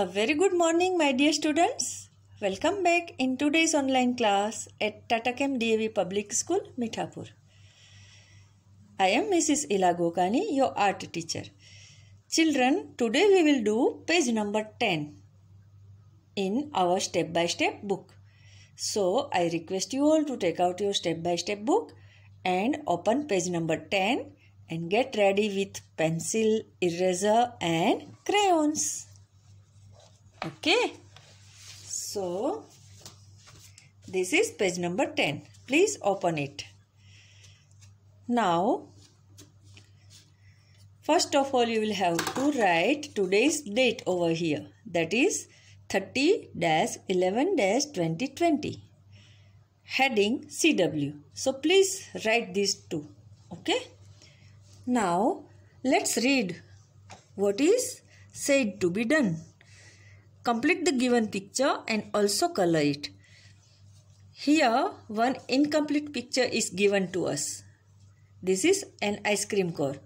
A very good morning my dear students. Welcome back in today's online class at Tatakem DAV Public School, Mithapur. I am Mrs. Ila Gokani, your art teacher. Children, today we will do page number 10 in our step-by-step -step book. So, I request you all to take out your step-by-step -step book and open page number 10 and get ready with pencil, eraser and crayons okay so this is page number 10 please open it now first of all you will have to write today's date over here that is 30 dash 11 dash 2020 heading cw so please write these two okay now let's read what is said to be done Complete the given picture and also color it. Here, one incomplete picture is given to us. This is an ice cream cone.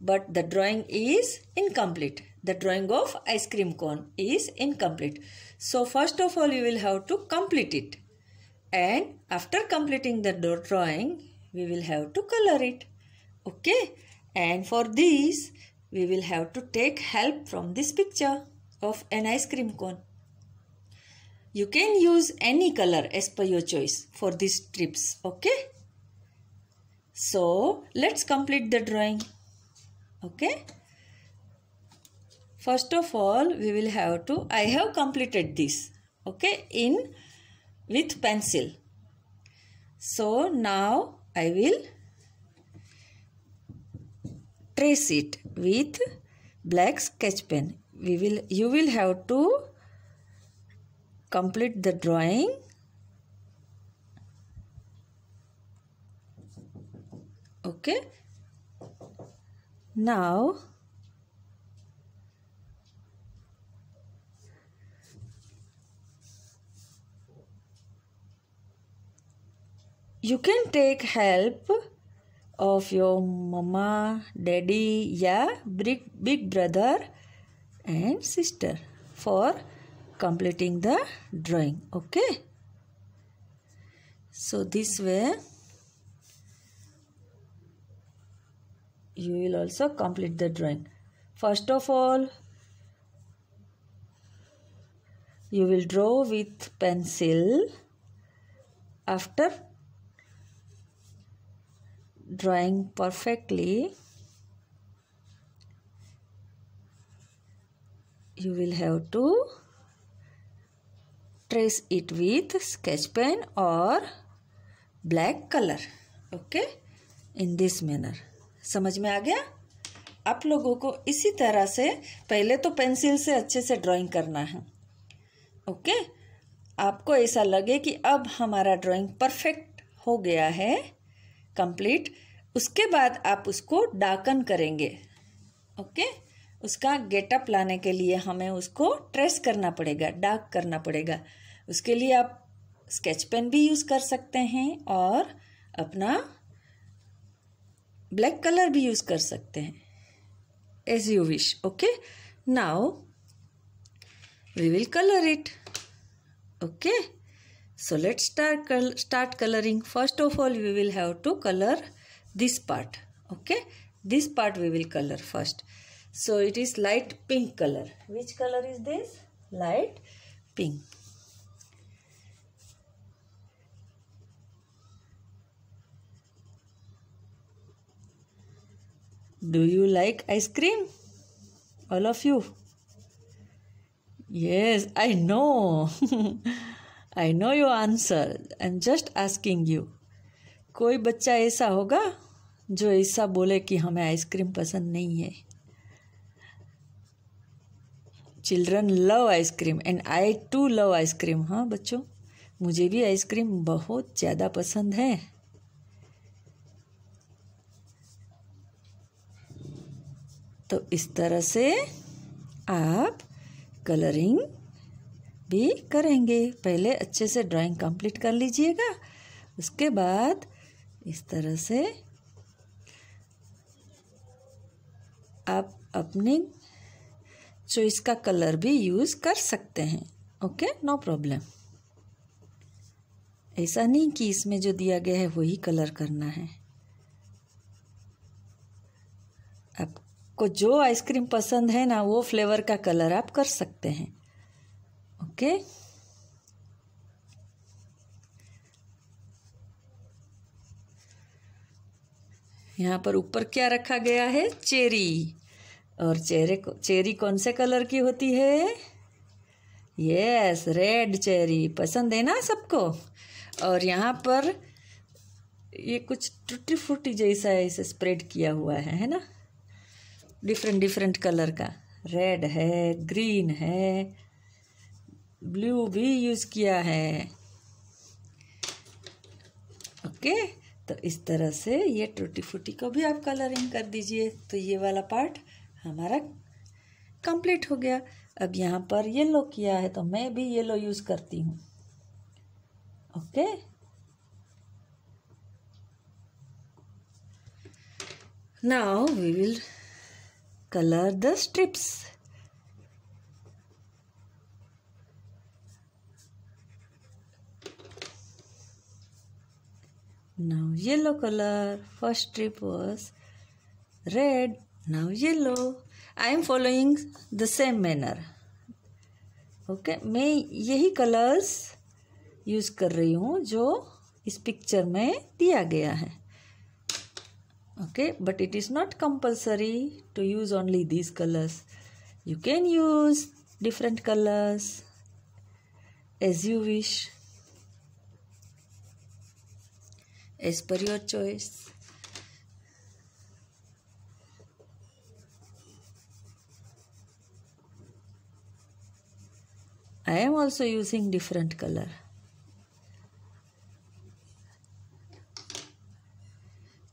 But the drawing is incomplete. The drawing of ice cream cone is incomplete. So first of all, you will have to complete it. And after completing the drawing, we will have to color it. Okay. And for this, we will have to take help from this picture of an ice cream cone. You can use any color as per your choice for these strips. Okay. So let's complete the drawing. Okay. First of all, we will have to, I have completed this. Okay. In with pencil. So now I will trace it with black sketch pen we will you will have to complete the drawing okay now you can take help of your mama daddy yeah big big brother and sister for completing the drawing okay so this way you will also complete the drawing first of all you will draw with pencil after drawing perfectly you will have to trace it with sketch pen or black color okay in this manner समझ में आ गया आप लोगों को इसी तरह से पहले तो पेंसिल से अच्छे से ड्राइंग करना है ओके आपको ऐसा लगे कि अब हमारा ड्राइंग परफेक्ट हो गया है कंप्लीट उसके बाद आप उसको डाकन करेंगे ओके okay? उसका गेटअप लाने के लिए हमें उसको ट्रेस करना पड़ेगा डार्क करना पड़ेगा उसके लिए आप स्केच पेन भी यूज़ कर सकते हैं और अपना ब्लैक कलर भी यूज़ कर सकते हैं as you wish okay now we will colour it okay so let start start colouring first of all we will have to colour this part okay this part we will colour first so it is light pink color which color is this light pink do you like ice cream all of you yes i know i know your answer i'm just asking you you कोई बच्चा ऐसा होगा जो ऐसा बोले कि हमें ice cream पसंद नहीं है children love ice cream and I too love ice cream हाँ बच्चों मुझे भी आइसक्रीम बहुत ज़्यादा पसंद है तो इस तरह से आप कलरिंग भी करेंगे पहले अच्छे से ड्राइंग कंप्लीट कर लीजिएगा उसके बाद इस तरह से आप अपनी सो इसका कलर भी यूज़ कर सकते हैं ओके नो प्रॉब्लम ऐसा नहीं कि इसमें जो दिया गया है वही कलर करना है आपको जो आइसक्रीम पसंद है ना वो फ्लेवर का कलर आप कर सकते हैं ओके यहाँ पर ऊपर क्या रखा गया है चेरी और चेरे चेरी कौन से कलर की होती है यस रेड चेरी पसंद है ना सबको और यहाँ पर ये कुछ टूटी फूटी जैसा इसे स्प्रेड किया हुआ है है ना डिफरेंट डिफरेंट कलर का रेड है ग्रीन है ब्लू भी यूज़ किया है ओके तो इस तरह से ये टूटी फूटी को भी आप कलरिंग कर दीजिए तो ये वाला पार्ट हमारा कंप्लीट हो गया अब यहाँ पर येलो किया है तो मैं भी येलो यूज़ करती हूँ okay now we will colour the strips now yellow colour first strip was red now yellow i am following the same manner okay okay, मैं यही कलर्स यूज़ कर रही हूँ जो इस पिक्चर में दिया गया है okay but it is not compulsory to use only these colours you can use different colours as you wish as per your choice I am also using different color.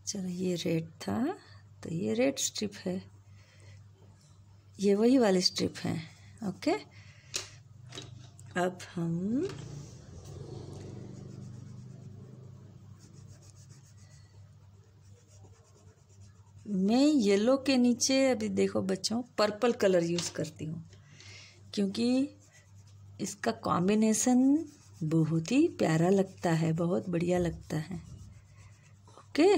चलो ये रेड था तो ये red strip है ये वही वाली strip है ओके अब हम मैं येलो के नीचे अभी देखो बच्चों पर्पल कलर यूज़ करती हूँ क्योंकि इसका कॉम्बिनेसन बहुत ही प्यारा लगता है बहुत बढ़िया लगता है ओके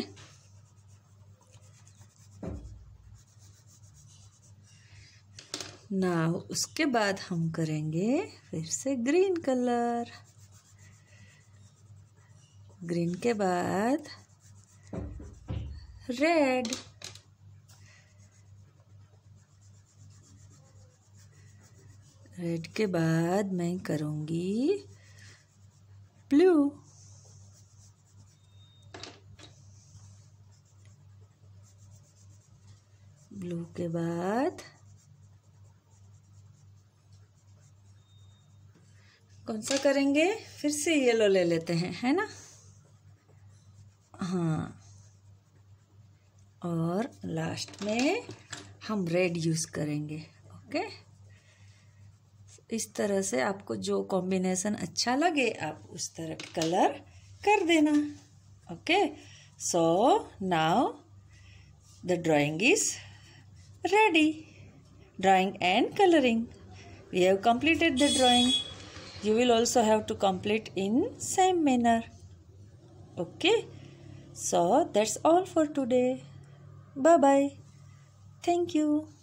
ना उसके बाद हम करेंगे फिर से ग्रीन कलर ग्रीन के बाद रेड रेड के बाद मैं करूंगी ब्लू ब्लू के बाद कौन सा करेंगे फिर से येलो ले लेते हैं है ना हाँ और लास्ट में हम रेड यूज़ करेंगे ओके इस तरह से आपको जो कॉम्बिनेशन अच्छा लगे आप उस तरह कलर कर देना okay so now the drawing is ready drawing and colouring we have completed the drawing you will also have to complete in same manner okay so that's all for today bye bye thank you